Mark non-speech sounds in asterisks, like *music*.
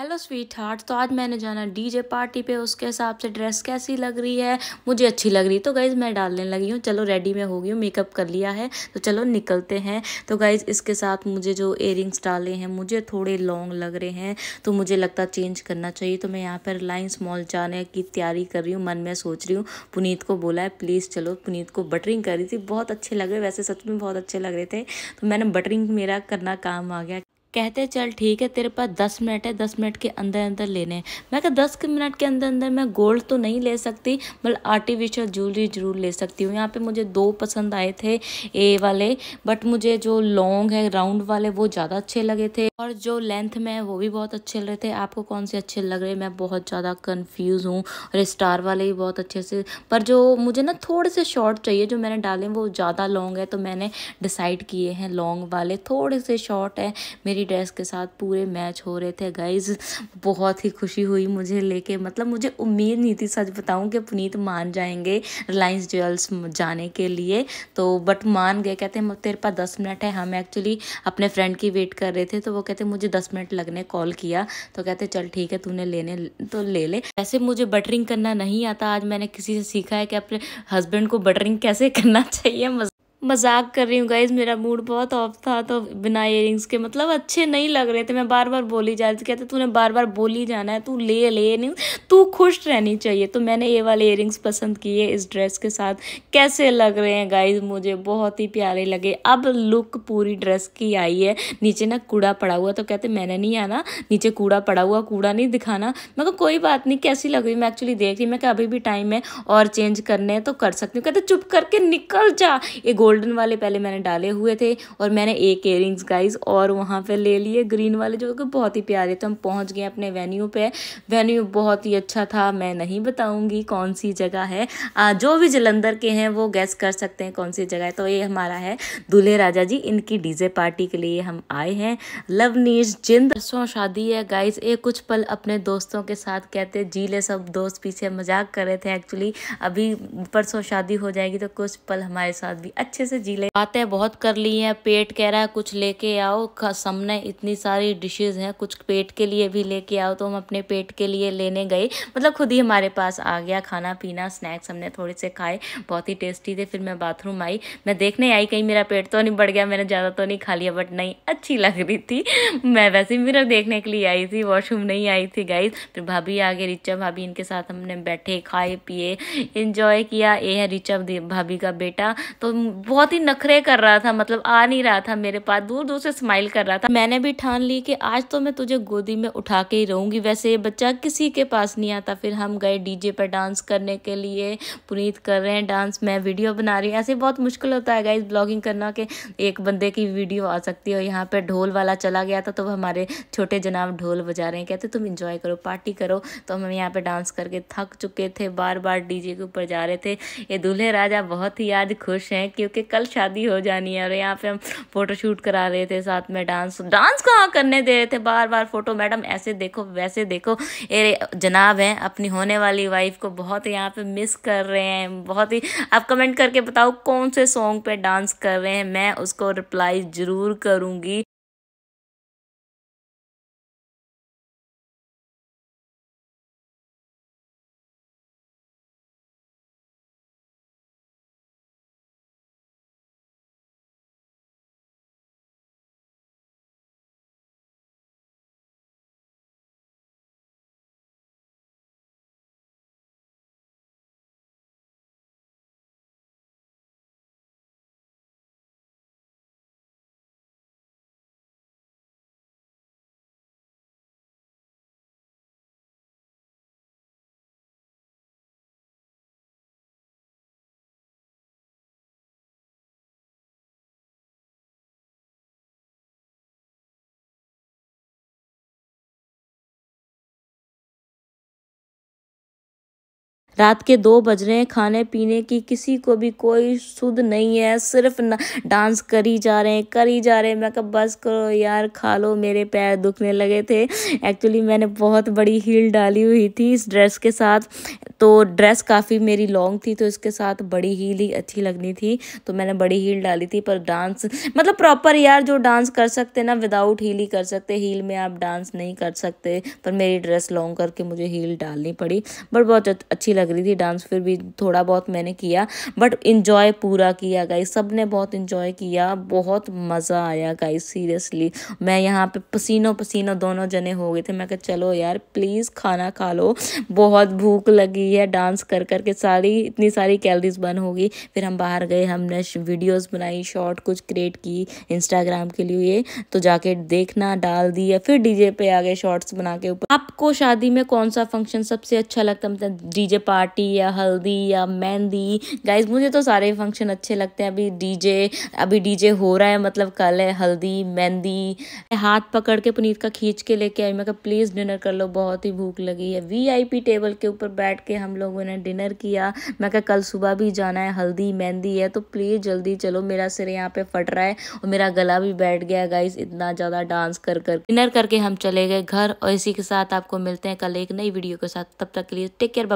hello sweet heart तो आज मैंने जाना डीजे पार्टी पे उसके हिसाब से ड्रेस कैसी लग रही है मुझे अच्छी लग रही तो गाइज़ मैं डालने लगी हूँ चलो रेडी में हो गई हूँ मेकअप कर लिया है तो चलो निकलते हैं तो गाइज़ इसके साथ मुझे जो एयरिंग्स डाले हैं मुझे थोड़े लॉन्ग लग रहे हैं तो मुझे लगता चेंज करना चाहिए तो मैं यहाँ पर लाइन्स मॉल जाने की तैयारी कर रही हूँ मन में सोच रही हूँ पुनीत को बोला है प्लीज़ चलो पुनीत को बटरिंग कर रही थी बहुत अच्छे लग रहे वैसे सच में बहुत अच्छे लग रहे थे तो मैंने बटरिंग मेरा करना काम आ गया कहते चल ठीक है तेरे पास दस मिनट है दस मिनट के अंदर अंदर लेने हैं मैं कहा दस मिनट के अंदर अंदर मैं गोल्ड तो नहीं ले सकती मतलब आर्टिफिशियल ज्वेलरी जरूर ले सकती हूँ यहाँ पे मुझे दो पसंद आए थे ए वाले बट मुझे जो लॉन्ग है राउंड वाले वो ज़्यादा अच्छे लगे थे और जो लेंथ में है वो भी बहुत अच्छे लग रहे थे आपको कौन से अच्छे लग रहे हैं मैं बहुत ज़्यादा कंफ्यूज हूँ और स्टार वाले भी बहुत अच्छे से पर जो मुझे ना थोड़े से शॉर्ट चाहिए जो मैंने डाले वो ज़्यादा लॉन्ग है तो मैंने डिसाइड किए हैं लॉन्ग वाले थोड़े से शॉर्ट है मेरी ड्रेस के साथ पूरे मैच हो रहे थे गाइज बहुत ही खुशी हुई मुझे लेके मतलब मुझे उम्मीद नहीं थी सच बताऊँ कि पुनीत मान जाएंगे रिलायंस ज्वेल्स जाने के लिए तो बट मान गए कहते हैं तेरे पास दस मिनट है हम एक्चुअली अपने फ्रेंड की वेट कर रहे थे तो वो कहते कहते मुझे दस मिनट लगने कॉल किया तो कहते चल ठीक है तूने लेने तो ले ले वैसे मुझे बटरिंग करना नहीं आता आज मैंने किसी से सीखा है कि अपने हस्बैंड को बटरिंग कैसे *laughs* करना चाहिए मजाक कर रही हूँ गाइज मेरा मूड बहुत ऑफ था तो बिना इयर के मतलब अच्छे नहीं लग रहे थे मैं बार बार बोली जा रही थी कहते तूने बार बार बोली जाना है तू ले ले इयरिंग्स तू खुश रहनी चाहिए तो मैंने ये वाले इयरिंग्स पसंद किए इस ड्रेस के साथ कैसे लग रहे हैं गाइज मुझे बहुत ही प्यारे लगे अब लुक पूरी ड्रेस की आई है नीचे ना कूड़ा पड़ा हुआ तो कहते मैंने नहीं आना नीचे कूड़ा पड़ा हुआ कूड़ा नहीं दिखाना मैं कोई बात नहीं कैसी लग रही मैं एक्चुअली देख रही मैं अभी भी टाइम है और चेंज करने हैं तो कर सकती हूँ कहते चुप करके निकल जा ये गोल्ड गोल्डन वाले पहले मैंने डाले हुए थे और मैंने एक एयरिंग्स गाइज और वहाँ पर ले लिए ग्रीन वाले जो कि बहुत ही प्यारे थे हम पहुँच गए अपने वेन्यू पर वेन्यू बहुत ही अच्छा था मैं नहीं बताऊँगी कौन सी जगह है आ, जो भी जलंधर के हैं वो गैस कर सकते हैं कौन सी जगह है तो ये हमारा है दूल्हे राजा जी इनकी डीजे पार्टी के लिए हम आए हैं लवनीश जिंद परसों शादी है गाइस ये कुछ पल अपने दोस्तों के साथ कहते जी ले सब दोस्त पीछे मजाक कर रहे थे एक्चुअली अभी परसों शादी हो जाएगी तो कुछ पल हमारे साथ भी अच्छे अच्छे से जी ले बातें बहुत कर ली हैं पेट कह रहा है कुछ लेके आओ सामने इतनी सारी डिशेज हैं कुछ पेट के लिए भी लेके आओ तो हम अपने पेट के लिए लेने गए मतलब खुद ही हमारे पास आ गया खाना पीना स्नैक्स हमने थोड़े से खाए बहुत ही टेस्टी थे फिर मैं बाथरूम आई मैं देखने आई कहीं मेरा पेट तो नहीं बढ़ गया मैंने ज़्यादा तो नहीं खा लिया बट नहीं अच्छी लग रही थी मैं वैसे मेरा देखने के लिए आई थी वॉशरूम नहीं आई थी गई फिर भाभी आ गए रिचा भाभी इनके साथ हमने बैठे खाए पिए इंजॉय किया ये है रिचा भाभी का बेटा तो बहुत ही नखरे कर रहा था मतलब आ नहीं रहा था मेरे पास दूर दूर से स्माइल कर रहा था मैंने भी ठान ली कि आज तो मैं तुझे गोदी में उठा के ही रहूंगी वैसे ये बच्चा किसी के पास नहीं आता फिर हम गए डीजे पर डांस करने के लिए पुनीत कर रहे हैं डांस मैं वीडियो बना रही ऐसे बहुत मुश्किल होता है गाइज ब्लॉगिंग करना कि एक बंदे की वीडियो आ सकती है और यहाँ पर ढोल वाला चला गया था तो हमारे छोटे जनाब ढोल बजा रहे हैं कहते तुम इंजॉय करो पार्टी करो तो हम यहाँ पर डांस करके थक चुके थे बार बार डी के ऊपर जा रहे थे ये दूल्हे राजा बहुत ही आज खुश हैं क्योंकि करके कल शादी हो जानी है और यहाँ पे हम फोटो शूट करा रहे थे साथ में डांस डांस कहाँ करने दे रहे थे बार बार फोटो मैडम ऐसे देखो वैसे देखो अरे जनाब हैं अपनी होने वाली वाइफ को बहुत यहाँ पे मिस कर रहे हैं बहुत ही आप कमेंट करके बताओ कौन से सॉन्ग पे डांस कर रहे हैं मैं उसको रिप्लाई ज़रूर करूँगी रात के दो बज रहे हैं खाने पीने की किसी को भी कोई सुध नहीं है सिर्फ न, डांस कर ही जा रहे हैं कर ही जा रहे हैं मैं कब बस करो यार खा लो मेरे पैर दुखने लगे थे एक्चुअली मैंने बहुत बड़ी हील डाली हुई थी इस ड्रेस के साथ तो ड्रेस काफ़ी मेरी लॉन्ग थी तो इसके साथ बड़ी हील ही अच्छी लगनी थी तो मैंने बड़ी हील डाली थी पर डांस मतलब प्रॉपर यार जो डांस कर सकते ना विदाउट हील ही कर सकते हील में आप डांस नहीं कर सकते पर मेरी ड्रेस लॉन्ग करके मुझे हील डालनी पड़ी बट बहुत अच्छी लग लग रही थी डांस फिर भी थोड़ा बहुत मैंने किया बट इन्जॉय पूरा किया गाइस सब ने बहुत इन्जॉय किया बहुत मज़ा आया गाइस सीरियसली मैं यहाँ पे पसीनों पसीनों दोनों जने हो गए थे मैं कहा चलो यार प्लीज़ खाना खा लो बहुत भूख लगी है डांस कर कर के सारी इतनी सारी कैलरीज बर्न होगी फिर हम बाहर गए हमने वीडियोज़ बनाई शॉर्ट कुछ क्रिएट की इंस्टाग्राम के लिए तो जाके देखना डाल दी दिया फिर डीजे पे आ गए शॉर्ट्स बना के ऊपर आपको शादी में कौन सा फंक्शन सबसे अच्छा लगता है मतलब डीजे पार्टी पार्टी या हल्दी या मेहंदी गाइज मुझे तो सारे फंक्शन अच्छे लगते हैं अभी डीजे अभी डीजे हो रहा है मतलब कल है हल्दी मेहंदी हाथ पकड़ के पुनीत का खींच के लेके आई मैं कहा प्लीज़ डिनर कर लो बहुत ही भूख लगी है वीआईपी टेबल के ऊपर बैठ के हम लोगों ने डिनर किया मैं कहा कल सुबह भी जाना है हल्दी मेहंदी है तो प्लीज़ जल्दी चलो मेरा सिर यहाँ पे फट रहा है और मेरा गला भी बैठ गया गाइस इतना ज़्यादा डांस कर कर डिनर करके हम चले गए घर और इसी के साथ आपको मिलते हैं कल एक नई वीडियो के साथ तब तक के लिए टेक केयर